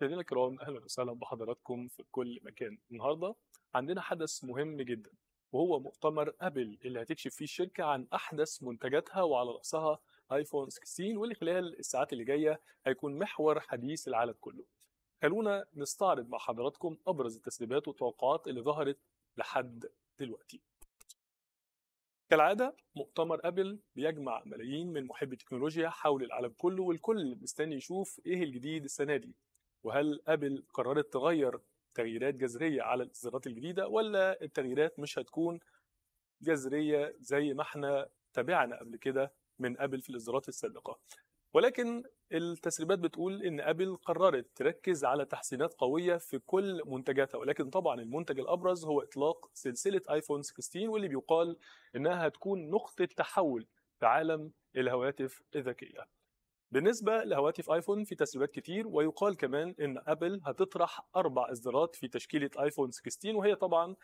مشاهدينا الكرام اهلا وسهلا بحضراتكم في كل مكان النهارده عندنا حدث مهم جدا وهو مؤتمر ابل اللي هتكشف فيه الشركه عن احدث منتجاتها وعلى راسها ايفون 16 واللي خلال الساعات اللي جايه هيكون محور حديث العالم كله خلونا نستعرض مع حضراتكم ابرز التسريبات والتوقعات اللي ظهرت لحد دلوقتي كالعادة مؤتمر أبل بيجمع ملايين من محبي التكنولوجيا حول العالم كله والكل مستني يشوف إيه الجديد السنة دي وهل ابل قررت تغير تغييرات جذريه على الاصدارات الجديده ولا التغييرات مش هتكون جذريه زي ما احنا تابعنا قبل كده من ابل في الاصدارات السابقه ولكن التسريبات بتقول ان ابل قررت تركز على تحسينات قويه في كل منتجاتها ولكن طبعا المنتج الابرز هو اطلاق سلسله ايفون 16 واللي بيقال انها هتكون نقطه تحول في عالم الهواتف الذكيه بالنسبة لهواتف ايفون في تسريبات كتير ويقال كمان ان ابل هتطرح اربع اصدارات في تشكيلة ايفون 16 وهي طبعا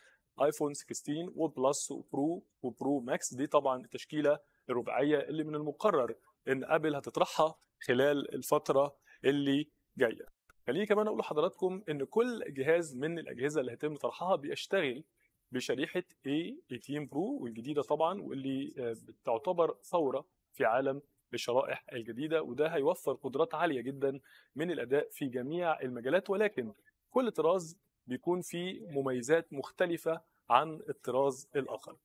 ايفون 16 وبلس وبرو وبرو ماكس دي طبعا التشكيلة الرباعية اللي من المقرر ان ابل هتطرحها خلال الفترة اللي جاية خليني كمان اقول لحضراتكم ان كل جهاز من الاجهزة اللي هيتم طرحها بيشتغل بشريحة A18 برو والجديدة طبعا واللي آه، بتعتبر ثورة في عالم للشرائح الجديده وده هيوفر قدرات عاليه جدا من الاداء في جميع المجالات ولكن كل طراز بيكون فيه مميزات مختلفه عن الطراز الاخر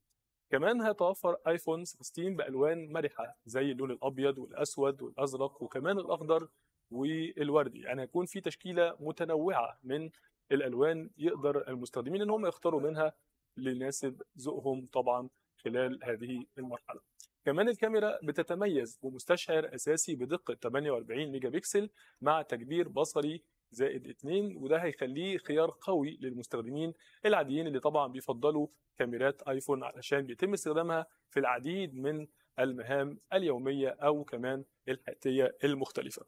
كمان هيتوفر ايفون 16 بالوان مرحه زي اللون الابيض والاسود والازرق وكمان الاخضر والوردي يعني هيكون في تشكيله متنوعه من الالوان يقدر المستخدمين ان هم يختاروا منها ليناسب ذوقهم طبعا خلال هذه المرحله كمان الكاميرا بتتميز بمستشعر اساسي بدقه 48 ميجا بكسل مع تكبير بصري زائد 2 وده هيخليه خيار قوي للمستخدمين العاديين اللي طبعا بيفضلوا كاميرات ايفون علشان بيتم استخدامها في العديد من المهام اليوميه او كمان الحياتيه المختلفه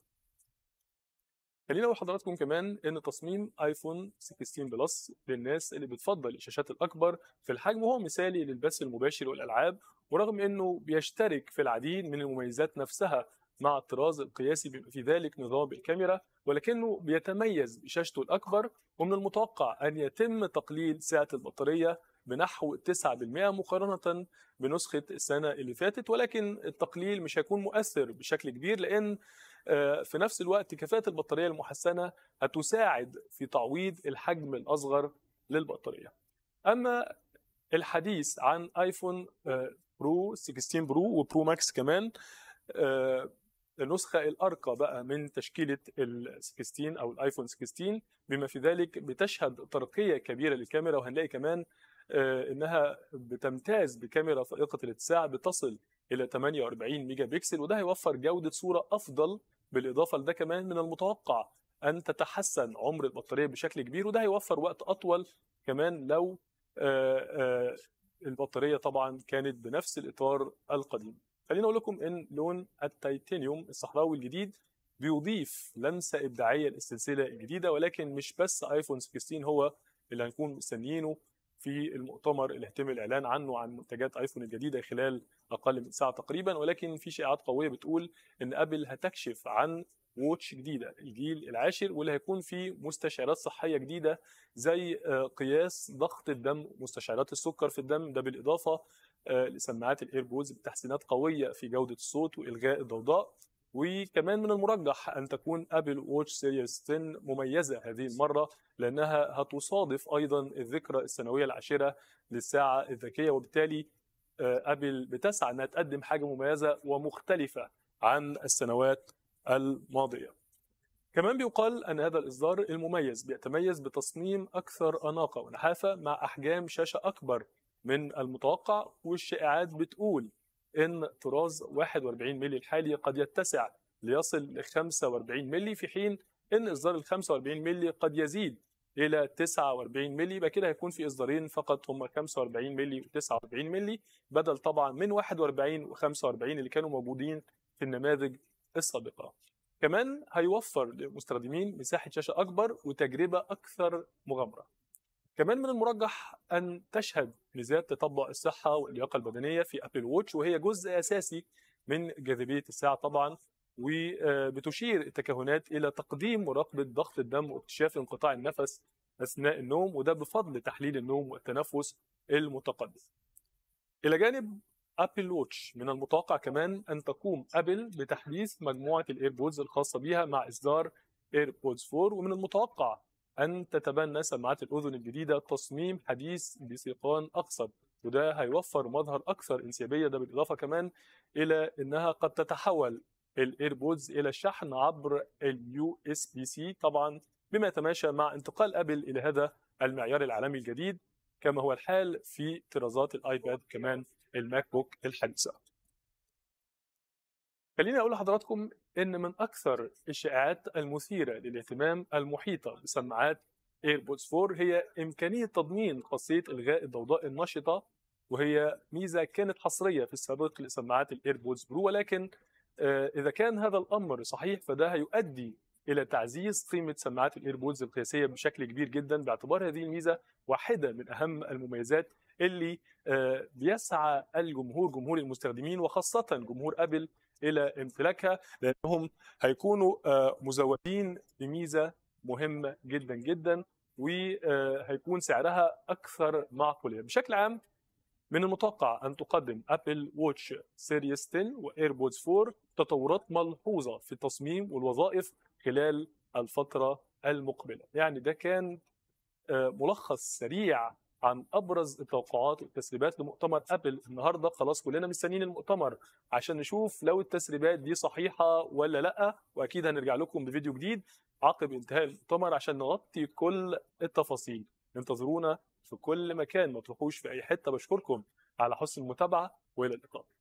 خلينا اقول لحضراتكم كمان ان تصميم ايفون 16 بلس للناس اللي بتفضل الشاشات الاكبر في الحجم هو مثالي للبث المباشر والالعاب ورغم انه بيشترك في العديد من المميزات نفسها مع الطراز القياسي بما في ذلك نظام الكاميرا ولكنه بيتميز بشاشته الاكبر ومن المتوقع ان يتم تقليل سعه البطاريه بنحو 9% مقارنة بنسخة السنة اللي فاتت ولكن التقليل مش هيكون مؤثر بشكل كبير لأن آه، في نفس الوقت كفاءة البطارية المحسنة هتساعد في تعويض الحجم الأصغر للبطارية أما الحديث عن ايفون آه، برو 16 برو وبرو ماكس كمان آه، النسخة الأرقى بقى من تشكيلة ال 16 أو الآيفون 16 بما في ذلك بتشهد ترقية كبيرة للكاميرا وهنلاقي كمان إنها بتمتاز بكاميرا فائقة الاتساع بتصل الى 48 ميجا بكسل وده هيوفر جوده صوره افضل بالاضافه لده كمان من المتوقع ان تتحسن عمر البطاريه بشكل كبير وده هيوفر وقت اطول كمان لو آآ آآ البطاريه طبعا كانت بنفس الاطار القديم خليني اقول لكم ان لون التيتانيوم الصحراوي الجديد بيضيف لمسه ابداعيه للسلسله الجديده ولكن مش بس ايفون 16 هو اللي هنكون مستنيينه في المؤتمر اللي هيتم الاعلان عنه عن منتجات ايفون الجديده خلال اقل من ساعه تقريبا ولكن في شائعات قويه بتقول ان ابل هتكشف عن ووتش جديده الجيل العاشر واللي هيكون فيه مستشعرات صحيه جديده زي آه، قياس ضغط الدم مستشعرات السكر في الدم ده بالاضافه آه، لسماعات الايربودز بتحسينات قويه في جوده الصوت والغاء الضوضاء وكمان من المرجح أن تكون أبل ووتش سيريس 10 مميزة هذه المرة لأنها هتصادف أيضا الذكرى السنوية العاشرة للساعة الذكية وبالتالي آه، أبل بتسعى أنها تقدم حاجة مميزة ومختلفة عن السنوات الماضية كمان بيقال أن هذا الإصدار المميز بيتميز بتصميم أكثر أناقة ونحافة مع أحجام شاشة أكبر من المتوقع والشائعات بتقول ان طراز 41 مللي الحالي قد يتسع ليصل ل 45 مللي في حين ان اصدار ال 45 مللي قد يزيد الى 49 مللي يبقى كده هيكون في اصدارين فقط هما 45 مللي و49 مللي بدل طبعا من 41 و45 اللي كانوا موجودين في النماذج السابقه. كمان هيوفر للمستخدمين مساحه شاشه اكبر وتجربه اكثر مغامره. كمان من المرجح ان تشهد ميزات تطبق الصحه واللياقه البدنيه في ابل ووتش وهي جزء اساسي من جاذبيه الساعه طبعا وبتشير التكهنات الى تقديم مراقبه ضغط الدم واكتشاف انقطاع النفس اثناء النوم وده بفضل تحليل النوم والتنفس المتقدم. الى جانب ابل ووتش من المتوقع كمان ان تقوم ابل بتحديث مجموعه الايربودز الخاصه بها مع اصدار ايربودز 4 ومن المتوقع ان تتبنى سماعات الاذن الجديده تصميم حديث بسيقان اقصر وده هيوفر مظهر اكثر انسيابيه ده بالاضافه كمان الى انها قد تتحول الايربودز الى الشحن عبر اليو اس بي سي طبعا بما يتماشى مع انتقال ابل الى هذا المعيار العالمي الجديد كما هو الحال في طرازات الايباد كمان الماك بوك الحديثه خليني اقول لحضراتكم ان من اكثر الشائعات المثيره للاهتمام المحيطه بسماعات ايربودز 4 هي امكانيه تضمين خاصيه الغاء الضوضاء النشطه وهي ميزه كانت حصريه في السابق لسماعات الايربودز برو ولكن آه، اذا كان هذا الامر صحيح فده هيؤدي الى تعزيز قيمه سماعات الايربودز القياسيه بشكل كبير جدا باعتبار هذه الميزه واحده من اهم المميزات اللي آه، بيسعى الجمهور جمهور المستخدمين وخاصه جمهور ابل الى امتلاكها لانهم هيكونوا آه، مزودين بميزه مهمه جدا جدا وهيكون سعرها اكثر معقوليه بشكل عام من المتوقع ان تقدم ابل ووتش سيريس 10 وايربودز 4 تطورات ملحوظه في التصميم والوظائف خلال الفتره المقبله يعني ده كان آه، ملخص سريع عن ابرز التوقعات والتسريبات لمؤتمر ابل النهارده خلاص كلنا مستنيين المؤتمر عشان نشوف لو التسريبات دي صحيحه ولا لا واكيد هنرجع لكم بفيديو جديد عقب انتهاء المؤتمر عشان نغطي كل التفاصيل انتظرونا في كل مكان ما تروحوش في اي حته بشكركم على حسن المتابعه والى اللقاء